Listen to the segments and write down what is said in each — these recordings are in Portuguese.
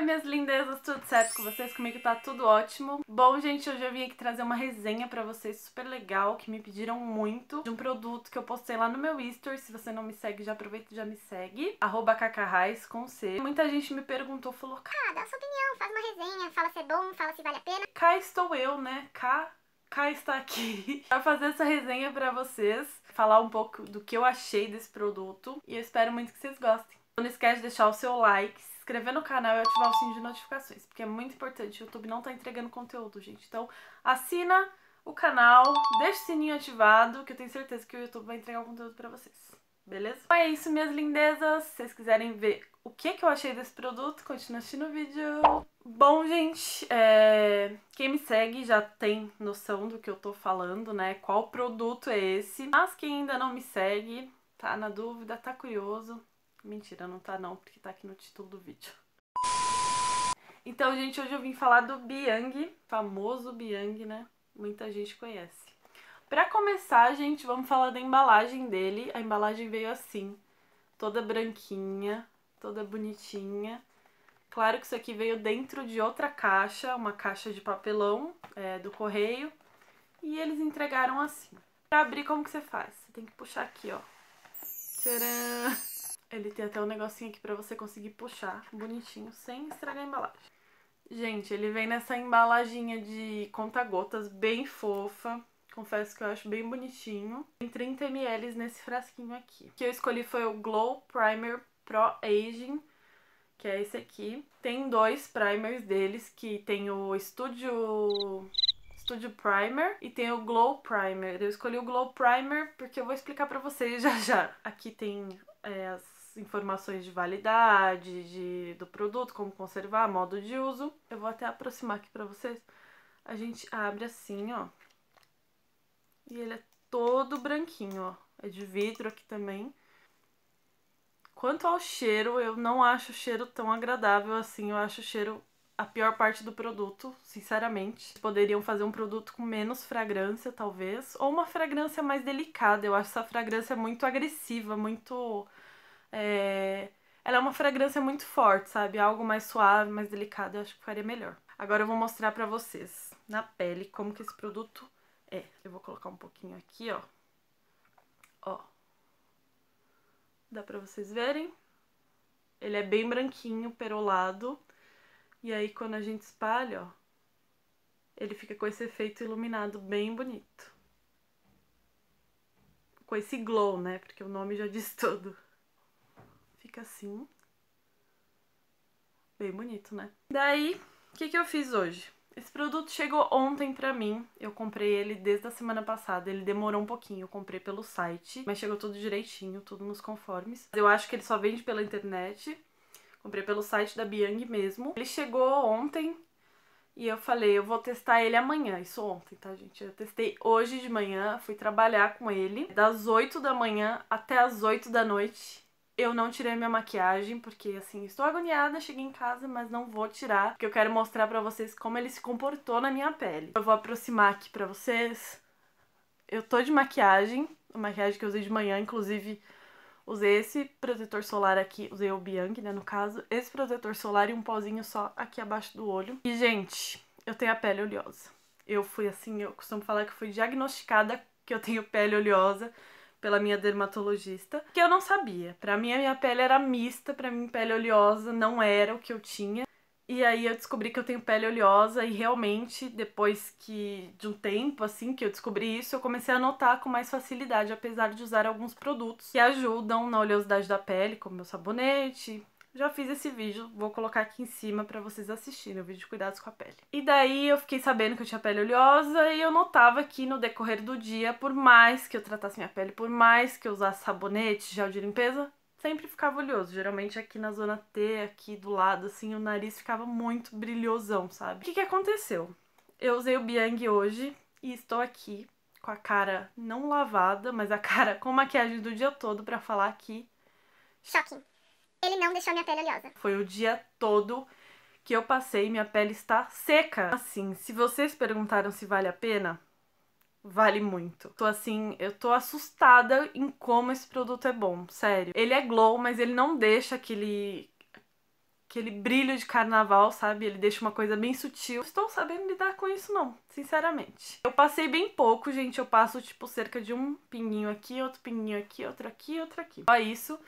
Oi, minhas lindezas, tudo certo com vocês? Comigo tá tudo ótimo. Bom, gente, hoje eu vim aqui trazer uma resenha pra vocês super legal, que me pediram muito, de um produto que eu postei lá no meu Easter. Se você não me segue, já aproveita e já me segue. Arroba cacarrais, com C. Muita gente me perguntou, falou, Cá, dá dá sua opinião, faz uma resenha, fala se é bom, fala se vale a pena. Cá estou eu, né? Cá cá está aqui para fazer essa resenha para vocês, falar um pouco do que eu achei desse produto e eu espero muito que vocês gostem. Não esquece de deixar o seu like, inscrever no canal e ativar o sininho de notificações, porque é muito importante. O YouTube não tá entregando conteúdo, gente. Então, assina o canal, deixa o sininho ativado, que eu tenho certeza que o YouTube vai entregar o conteúdo pra vocês. Beleza? Então é isso, minhas lindezas. Se vocês quiserem ver o que, que eu achei desse produto, continua assistindo o vídeo. Bom, gente, é... quem me segue já tem noção do que eu tô falando, né? Qual produto é esse. Mas quem ainda não me segue, tá na dúvida, tá curioso, Mentira, não tá não, porque tá aqui no título do vídeo. Então, gente, hoje eu vim falar do Biang, famoso Biang, né? Muita gente conhece. Pra começar, gente, vamos falar da embalagem dele. A embalagem veio assim, toda branquinha, toda bonitinha. Claro que isso aqui veio dentro de outra caixa, uma caixa de papelão é, do correio. E eles entregaram assim. Pra abrir, como que você faz? Você tem que puxar aqui, ó. Tcharam! Ele tem até um negocinho aqui pra você conseguir puxar, bonitinho, sem estragar a embalagem. Gente, ele vem nessa embalaginha de conta-gotas bem fofa. Confesso que eu acho bem bonitinho. Tem 30ml nesse frasquinho aqui. O que eu escolhi foi o Glow Primer Pro Aging, que é esse aqui. Tem dois primers deles, que tem o Studio... Studio Primer e tem o Glow Primer. Eu escolhi o Glow Primer porque eu vou explicar pra vocês já já. Aqui tem é, as informações de validade de, do produto, como conservar, modo de uso. Eu vou até aproximar aqui para vocês. A gente abre assim, ó. E ele é todo branquinho, ó. É de vidro aqui também. Quanto ao cheiro, eu não acho o cheiro tão agradável assim. Eu acho o cheiro a pior parte do produto, sinceramente. Poderiam fazer um produto com menos fragrância, talvez, ou uma fragrância mais delicada. Eu acho essa fragrância muito agressiva, muito é... Ela é uma fragrância muito forte, sabe? Algo mais suave, mais delicado, eu acho que faria melhor. Agora eu vou mostrar pra vocês na pele como que esse produto é. Eu vou colocar um pouquinho aqui, ó. Ó. Dá pra vocês verem? Ele é bem branquinho, perolado. E aí quando a gente espalha, ó, ele fica com esse efeito iluminado bem bonito. Com esse glow, né? Porque o nome já diz tudo fica assim. Bem bonito, né? Daí, o que, que eu fiz hoje? Esse produto chegou ontem pra mim, eu comprei ele desde a semana passada, ele demorou um pouquinho, eu comprei pelo site, mas chegou tudo direitinho, tudo nos conformes. Eu acho que ele só vende pela internet, comprei pelo site da Biang mesmo. Ele chegou ontem e eu falei, eu vou testar ele amanhã, isso ontem, tá gente? Eu testei hoje de manhã, fui trabalhar com ele das 8 da manhã até as 8 da noite eu não tirei minha maquiagem, porque assim, estou agoniada, cheguei em casa, mas não vou tirar, porque eu quero mostrar pra vocês como ele se comportou na minha pele. Eu vou aproximar aqui pra vocês. Eu tô de maquiagem, a maquiagem que eu usei de manhã, inclusive usei esse protetor solar aqui, usei o Bianchi, né, no caso, esse protetor solar e um pozinho só aqui abaixo do olho. E, gente, eu tenho a pele oleosa. Eu fui assim, eu costumo falar que fui diagnosticada que eu tenho pele oleosa, pela minha dermatologista, que eu não sabia. Para mim a minha pele era mista, para mim pele oleosa não era o que eu tinha. E aí eu descobri que eu tenho pele oleosa e realmente depois que de um tempo assim que eu descobri isso, eu comecei a notar com mais facilidade, apesar de usar alguns produtos que ajudam na oleosidade da pele, como meu sabonete, já fiz esse vídeo, vou colocar aqui em cima pra vocês assistirem, o vídeo de cuidados com a pele. E daí eu fiquei sabendo que eu tinha pele oleosa e eu notava que no decorrer do dia, por mais que eu tratasse minha pele, por mais que eu usasse sabonete, gel de limpeza, sempre ficava oleoso. Geralmente aqui na zona T, aqui do lado, assim, o nariz ficava muito brilhosão, sabe? O que, que aconteceu? Eu usei o Biang hoje e estou aqui com a cara não lavada, mas a cara com maquiagem do dia todo pra falar que... Shocking! ele não deixou minha pele oleosa. Foi o dia todo que eu passei, e minha pele está seca. Assim, se vocês perguntaram se vale a pena, vale muito. Tô assim, eu tô assustada em como esse produto é bom, sério. Ele é glow, mas ele não deixa aquele aquele brilho de carnaval, sabe? Ele deixa uma coisa bem sutil. Estou sabendo lidar com isso não, sinceramente. Eu passei bem pouco, gente. Eu passo tipo cerca de um pinguinho aqui, outro pinguinho aqui, outro aqui, outro aqui. Só isso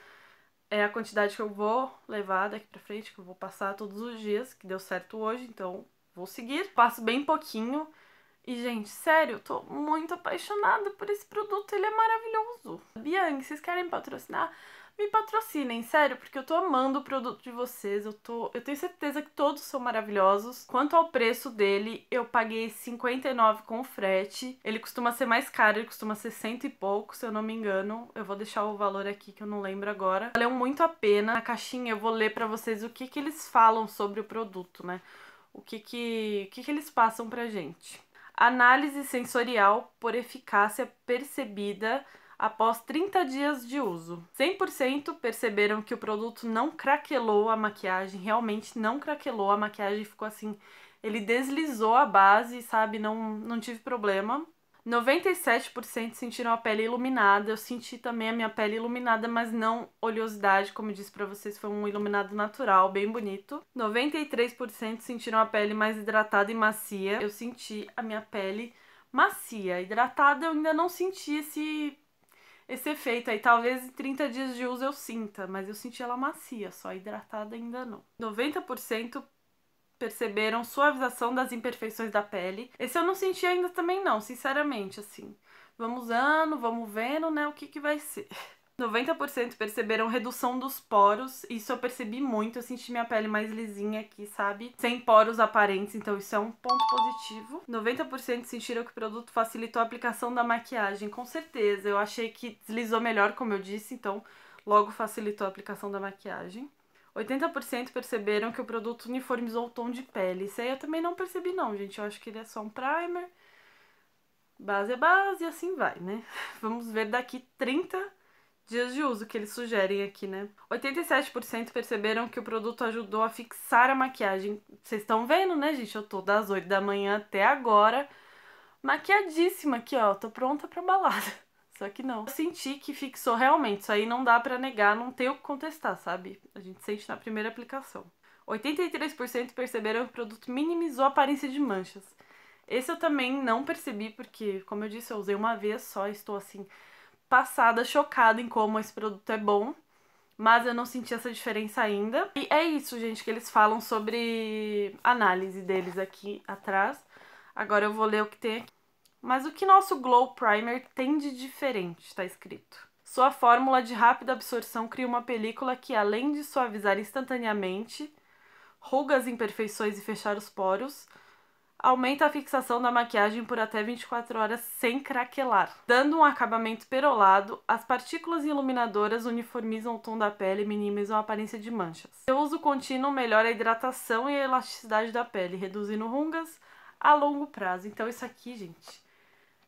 é a quantidade que eu vou levar daqui pra frente, que eu vou passar todos os dias, que deu certo hoje, então vou seguir. Passo bem pouquinho. E, gente, sério, eu tô muito apaixonada por esse produto, ele é maravilhoso. Bianca, vocês querem patrocinar? me patrocinem, sério, porque eu tô amando o produto de vocês. Eu, tô, eu tenho certeza que todos são maravilhosos. Quanto ao preço dele, eu paguei 59 com frete. Ele costuma ser mais caro, ele costuma ser cento e pouco, se eu não me engano. Eu vou deixar o valor aqui que eu não lembro agora. Valeu muito a pena. Na caixinha eu vou ler para vocês o que, que eles falam sobre o produto, né? O que que, o que, que eles passam pra gente. Análise sensorial por eficácia percebida após 30 dias de uso. 100% perceberam que o produto não craquelou a maquiagem, realmente não craquelou a maquiagem, ficou assim, ele deslizou a base, sabe, não, não tive problema. 97% sentiram a pele iluminada. Eu senti também a minha pele iluminada, mas não oleosidade, como eu disse para vocês, foi um iluminado natural, bem bonito. 93% sentiram a pele mais hidratada e macia. Eu senti a minha pele macia, hidratada, eu ainda não senti esse esse efeito aí. Talvez em 30 dias de uso eu sinta, mas eu senti ela macia, só hidratada ainda não. 90% perceberam suavização das imperfeições da pele. Esse eu não senti ainda também não, sinceramente, assim. Vamos usando, vamos vendo, né, o que que vai ser. 90% perceberam redução dos poros. Isso eu percebi muito, eu senti minha pele mais lisinha aqui, sabe? Sem poros aparentes, então isso é um ponto positivo. 90% sentiram que o produto facilitou a aplicação da maquiagem, com certeza. Eu achei que deslizou melhor, como eu disse, então logo facilitou a aplicação da maquiagem. 80% perceberam que o produto uniformizou o tom de pele. Isso aí eu também não percebi não, gente. Eu acho que ele é só um primer. Base é base e assim vai, né? Vamos ver daqui 30 dias de uso que eles sugerem aqui, né? 87% perceberam que o produto ajudou a fixar a maquiagem. Vocês estão vendo, né, gente? Eu tô das 8 da manhã até agora maquiadíssima aqui, ó. Tô pronta pra balada. Só que não. Eu senti que fixou realmente. Isso aí não dá pra negar, não tem o que contestar, sabe? A gente sente na primeira aplicação. 83% perceberam que o produto minimizou a aparência de manchas. Esse eu também não percebi, porque, como eu disse, eu usei uma vez só, estou assim passada chocada em como esse produto é bom, mas eu não senti essa diferença ainda. E é isso, gente, que eles falam sobre análise deles aqui atrás. Agora eu vou ler o que tem aqui. Mas o que nosso Glow Primer tem de diferente, está escrito. Sua fórmula de rápida absorção cria uma película que, além de suavizar instantaneamente rugas, imperfeições e fechar os poros, aumenta a fixação da maquiagem por até 24 horas sem craquelar. Dando um acabamento perolado, as partículas iluminadoras uniformizam o tom da pele e minimizam a aparência de manchas. Seu uso contínuo melhora a hidratação e a elasticidade da pele, reduzindo rugas a longo prazo. Então isso aqui, gente,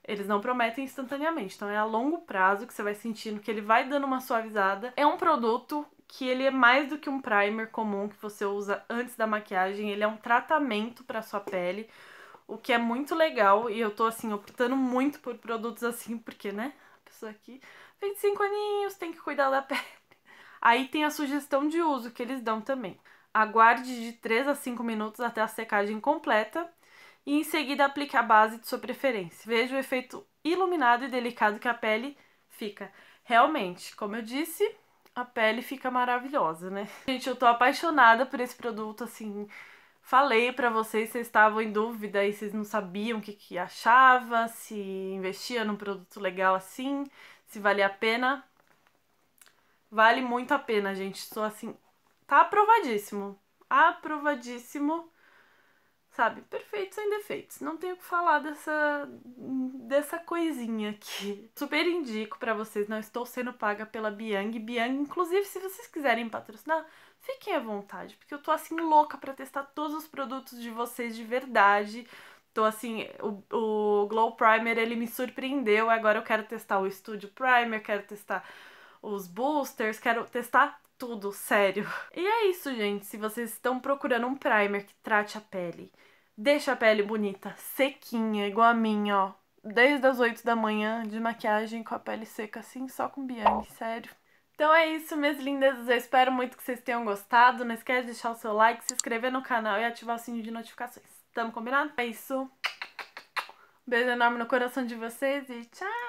eles não prometem instantaneamente, então é a longo prazo que você vai sentindo que ele vai dando uma suavizada. É um produto que ele é mais do que um primer comum que você usa antes da maquiagem, ele é um tratamento para sua pele, o que é muito legal e eu tô assim optando muito por produtos assim, porque, né? A pessoa aqui, 25 aninhos, tem que cuidar da pele. Aí tem a sugestão de uso que eles dão também. Aguarde de 3 a 5 minutos até a secagem completa e em seguida aplique a base de sua preferência. Veja o efeito iluminado e delicado que a pele fica. Realmente, como eu disse, a pele fica maravilhosa, né? Gente, eu tô apaixonada por esse produto, assim, falei para vocês, vocês estavam em dúvida e vocês não sabiam o que, que achava, se investia num produto legal assim, se valia a pena. Vale muito a pena, gente. Estou assim, tá aprovadíssimo. Aprovadíssimo sabe? Perfeito sem defeitos. Não tenho o que falar dessa dessa coisinha aqui. Super indico para vocês, não estou sendo paga pela Biang. Biang, inclusive, se vocês quiserem patrocinar, fiquem à vontade, porque eu tô assim louca para testar todos os produtos de vocês de verdade. Tô assim, o, o Glow Primer ele me surpreendeu, agora eu quero testar o Studio Primer, quero testar os boosters, quero testar tudo, sério. E é isso, gente. Se vocês estão procurando um primer que trate a pele, deixa a pele bonita, sequinha, igual a minha, ó. Desde as 8 da manhã, de maquiagem, com a pele seca assim, só com Bianchi, sério. Então é isso, minhas lindas. Eu espero muito que vocês tenham gostado. Não esquece de deixar o seu like, se inscrever no canal e ativar o sininho de notificações. Tamo combinado? É isso. Um beijo enorme no coração de vocês e tchau!